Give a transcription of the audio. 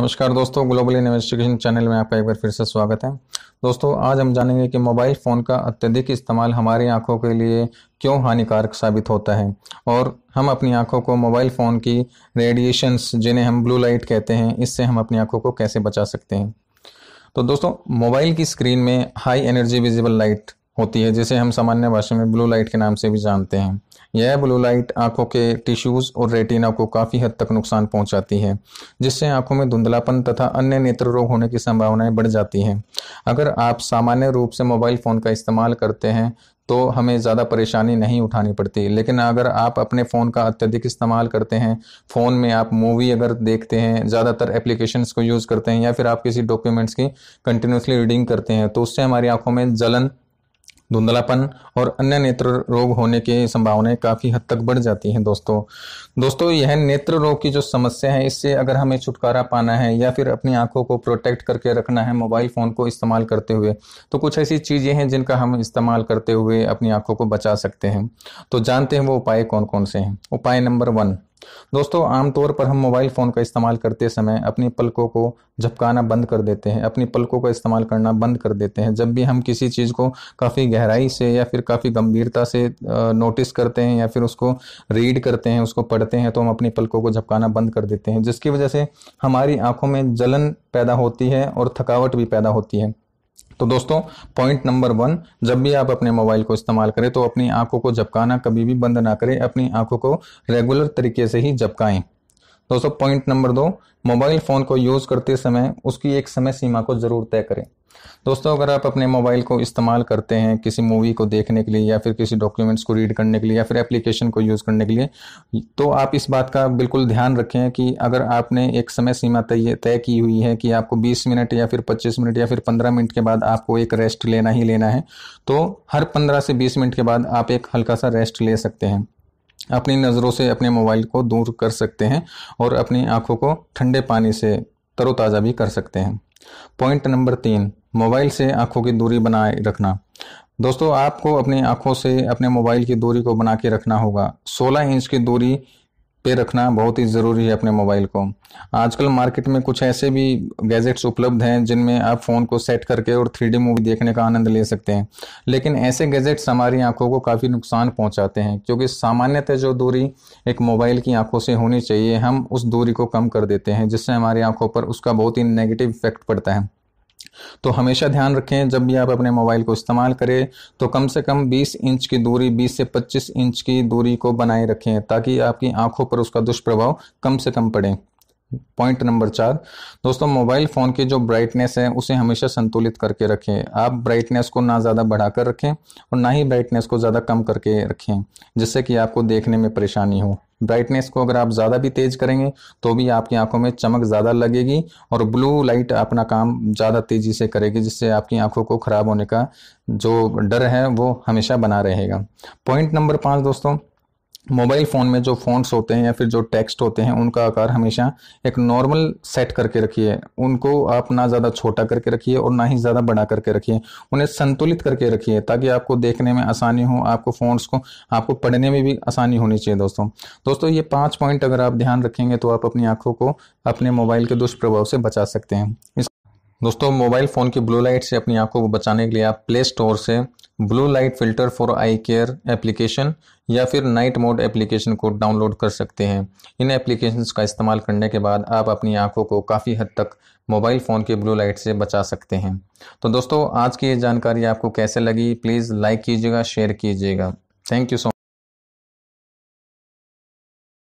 नमस्कार दोस्तों global investigation channel में आपका एक बार फिर से स्वागत है दोस्तों आज हम जानेंगे कि मोबाइल फ़ोन का अत्यधिक इस्तेमाल हमारी आंखों के लिए क्यों हानिकारक साबित होता है और हम अपनी आंखों को मोबाइल फ़ोन की रेडिएशंस जिन्हें हम ब्लू लाइट कहते हैं इससे हम अपनी आंखों को कैसे बचा सकते हैं तो दोस्तों मोबाइल की स्क्रीन में हाई एनर्जी विजिबल लाइट होती है जिसे हम सामान्य भाषा में ब्लू लाइट के नाम से भी जानते हैं यह ब्लू लाइट आंखों के टिश्यूज़ और रेटिना को काफ़ी हद तक नुकसान पहुंचाती है जिससे आंखों में धुंधलापन तथा अन्य नेत्र रोग होने की संभावनाएं बढ़ जाती हैं अगर आप सामान्य रूप से मोबाइल फ़ोन का इस्तेमाल करते हैं तो हमें ज़्यादा परेशानी नहीं उठानी पड़ती लेकिन अगर आप अपने फ़ोन का अत्यधिक इस्तेमाल करते हैं फ़ोन में आप मूवी अगर देखते हैं ज़्यादातर एप्लीकेशंस को यूज़ करते हैं या फिर आप किसी डॉक्यूमेंट्स की कंटिन्यूसली रीडिंग करते हैं तो उससे हमारी आंखों में जलन धुंधलापन और अन्य नेत्र रोग होने की संभावनाएं काफ़ी हद तक बढ़ जाती हैं दोस्तों दोस्तों यह नेत्र रोग की जो समस्या है इससे अगर हमें छुटकारा पाना है या फिर अपनी आंखों को प्रोटेक्ट करके रखना है मोबाइल फ़ोन को इस्तेमाल करते हुए तो कुछ ऐसी चीज़ें हैं जिनका हम इस्तेमाल करते हुए अपनी आंखों को बचा सकते हैं तो जानते हैं वो उपाय कौन कौन से हैं उपाय नंबर वन दोस्तों आमतौर पर हम मोबाइल फ़ोन का इस्तेमाल करते समय अपनी पलकों को झपकाना बंद कर देते हैं अपनी पलकों का इस्तेमाल करना बंद कर देते हैं जब भी हम किसी चीज़ को काफ़ी गहराई से या फिर काफ़ी गंभीरता से नोटिस करते हैं या फिर उसको रीड करते हैं उसको पढ़ते हैं तो हम अपनी पलकों को झपकाना बंद कर देते हैं जिसकी वजह से हमारी आँखों में जलन पैदा होती है और थकावट भी पैदा होती है तो दोस्तों पॉइंट नंबर वन जब भी आप अपने मोबाइल को इस्तेमाल करें तो अपनी आंखों को झपकाना कभी भी बंद ना करें अपनी आंखों को रेगुलर तरीके से ही झपकाएं दोस्तों पॉइंट नंबर दो मोबाइल फ़ोन को यूज़ करते समय उसकी एक समय सीमा को ज़रूर तय करें दोस्तों अगर आप अपने मोबाइल को इस्तेमाल करते हैं किसी मूवी को देखने के लिए या फिर किसी डॉक्यूमेंट्स को रीड करने के लिए या फिर एप्लीकेशन को यूज़ करने के लिए तो आप इस बात का बिल्कुल ध्यान रखें कि अगर आपने एक समय सीमा तय तय की हुई है कि आपको 20 मिनट या फिर 25 मिनट या फिर 15 मिनट के बाद आपको एक रेस्ट लेना ही लेना है तो हर पंद्रह से बीस मिनट के बाद आप एक हल्का सा रेस्ट ले सकते हैं अपनी नज़रों से अपने मोबाइल को दूर कर सकते हैं और अपनी आँखों को ठंडे पानी से तरोताज़ा भी कर सकते हैं पॉइंट नंबर तीन मोबाइल से आंखों की दूरी बनाए रखना दोस्तों आपको अपनी आंखों से अपने मोबाइल की दूरी को बना के रखना होगा 16 इंच की दूरी पे रखना बहुत ही ज़रूरी है अपने मोबाइल को आजकल मार्केट में कुछ ऐसे भी गैजेट्स उपलब्ध हैं जिनमें आप फ़ोन को सेट करके और थ्री मूवी देखने का आनंद ले सकते हैं लेकिन ऐसे गैजेट्स हमारी आंखों को काफ़ी नुकसान पहुंचाते हैं क्योंकि सामान्यतः जो दूरी एक मोबाइल की आंखों से होनी चाहिए हम उस दूरी को कम कर देते हैं जिससे हमारी आंखों पर उसका बहुत ही नेगेटिव इफेक्ट पड़ता है तो हमेशा ध्यान रखें जब भी आप अपने मोबाइल को इस्तेमाल करें तो कम से कम 20 इंच की दूरी 20 से 25 इंच की दूरी को बनाए रखें ताकि आपकी आंखों पर उसका दुष्प्रभाव कम से कम पड़े पॉइंट नंबर चार दोस्तों मोबाइल फ़ोन की जो ब्राइटनेस है उसे हमेशा संतुलित करके रखें आप ब्राइटनेस को ना ज़्यादा बढ़ाकर रखें और ना ही ब्राइटनेस को ज़्यादा कम करके रखें जिससे कि आपको देखने में परेशानी हो ब्राइटनेस को अगर आप ज़्यादा भी तेज करेंगे तो भी आपकी आंखों में चमक ज़्यादा लगेगी और ब्लू लाइट अपना काम ज़्यादा तेज़ी से करेगी जिससे आपकी आंखों को ख़राब होने का जो डर है वो हमेशा बना रहेगा पॉइंट नंबर पाँच दोस्तों मोबाइल फ़ोन में जो फ़ॉन्ट्स होते हैं या फिर जो टेक्स्ट होते हैं उनका आकार हमेशा एक नॉर्मल सेट करके रखिए उनको आप ना ज़्यादा छोटा करके रखिए और ना ही ज़्यादा बड़ा करके रखिए उन्हें संतुलित करके रखिए ताकि आपको देखने में आसानी हो आपको फोन को आपको पढ़ने में भी आसानी होनी चाहिए दोस्तों दोस्तों ये पाँच पॉइंट अगर आप ध्यान रखेंगे तो आप अपनी आँखों को अपने मोबाइल के दुष्प्रभाव से बचा सकते हैं इस दोस्तों मोबाइल फ़ोन की ब्लू लाइट से अपनी आंखों को बचाने के लिए आप प्ले स्टोर से blue light filter for eye care application या फिर नाइट मोड एप्लीकेशन को डाउनलोड कर सकते हैं इन एप्लीकेशन का इस्तेमाल करने के बाद आप अपनी आंखों को काफ़ी हद तक मोबाइल फ़ोन के ब्लू लाइट से बचा सकते हैं तो दोस्तों आज की ये जानकारी आपको कैसे लगी प्लीज़ लाइक कीजिएगा शेयर कीजिएगा थैंक यू सो